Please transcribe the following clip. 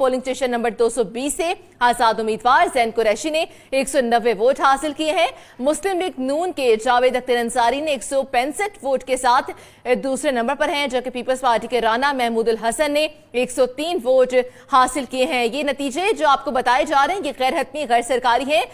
polling station number 220 से आजाद उम्मीदवार जैन कुरैशी ने एक वोट हासिल किए हैं मुस्लिम लीग नून के जावेद अख्तर अंसारी ने एक वोट के साथ दूसरे नंबर पर हैं जबकि पीपल्स पार्टी के राना महमूदुल हसन ने 103 वोट हासिल किए हैं ये नतीजे जो आपको बताए जा रहे हैं ये गैर हतमी गैर सरकारी है